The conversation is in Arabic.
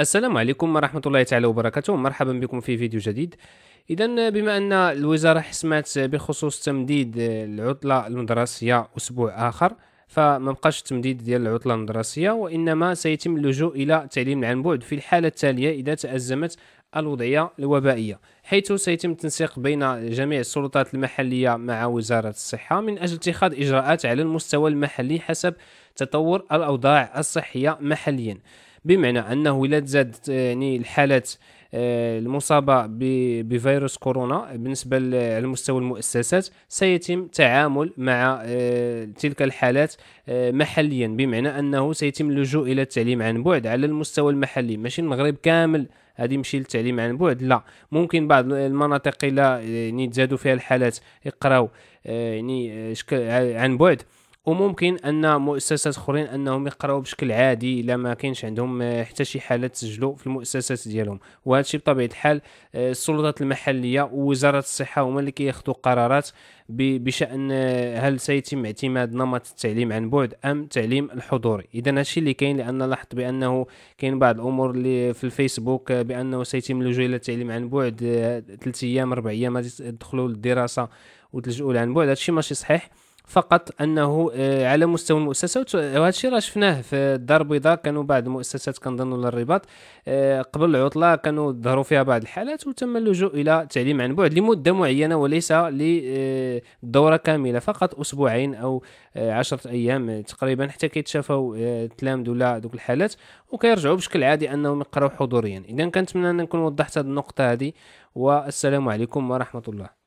السلام عليكم ورحمة الله تعالى وبركاته مرحبا بكم في فيديو جديد إذا بما أن الوزارة حسمت بخصوص تمديد العطلة المدرسية أسبوع آخر فما بقاش التمديد ديال العطله المدرسيه وانما سيتم اللجوء الى التعليم عن بعد في الحاله التاليه اذا تازمت الوضعيه الوبائيه حيث سيتم التنسيق بين جميع السلطات المحليه مع وزاره الصحه من اجل اتخاذ اجراءات على المستوى المحلي حسب تطور الاوضاع الصحيه محليا بمعنى انه الا تزادت آه، يعني الحالات آه، المصابه بفيروس كورونا بالنسبه على مستوى المؤسسات سيتم التعامل مع آه، تلك الحالات محليا بمعنى انه سيتم اللجوء الى التعليم عن بعد على المستوى المحلي ماشي المغرب كامل غادي يمشي للتعليم عن بعد لا ممكن بعض المناطق الى يعني تزادوا فيها الحالات يقراو يعني عن بعد وممكن ان مؤسسات اخرين انهم يقراو بشكل عادي الا ما كاينش عندهم آه، حتى شي حاله تسجلوا في المؤسسات ديالهم وهذا الشيء بطبيعه الحال آه، السلطات المحليه ووزاره الصحه هما اللي كياخذوا قرارات بشان آه، هل سيتم اعتماد نمط التعليم عن بعد ام تعليم الحضوري اذا هذا الشيء اللي كاين لان لاحظت بانه كاين بعض الامور اللي في الفيسبوك بانه سيتم اللجوء الى التعليم عن بعد ثلاث ايام اربع ايام غادي تدخلوا للدراسه وتلجؤوا عن بعد هذا الشيء ماشي صحيح فقط انه آه، على مستوى المؤسسه وهذا الشيء راه شفناه في الدار البيضاء كانوا بعض المؤسسات كنظنوا للرباط آه، قبل العطله كانوا ظهروا فيها بعض الحالات وتم اللجوء الى تعليم عن بعد لمده معينه وليس لدوره آه، كامله فقط اسبوعين او عشرة ايام تقريبا حتى كيتشافوا التلامذ ولا دوك الحالات وكيرجعوا بشكل عادي انهم يقراو حضوريا اذا كنتمنى ان نكون وضحت هذه النقطه هذه والسلام عليكم ورحمه الله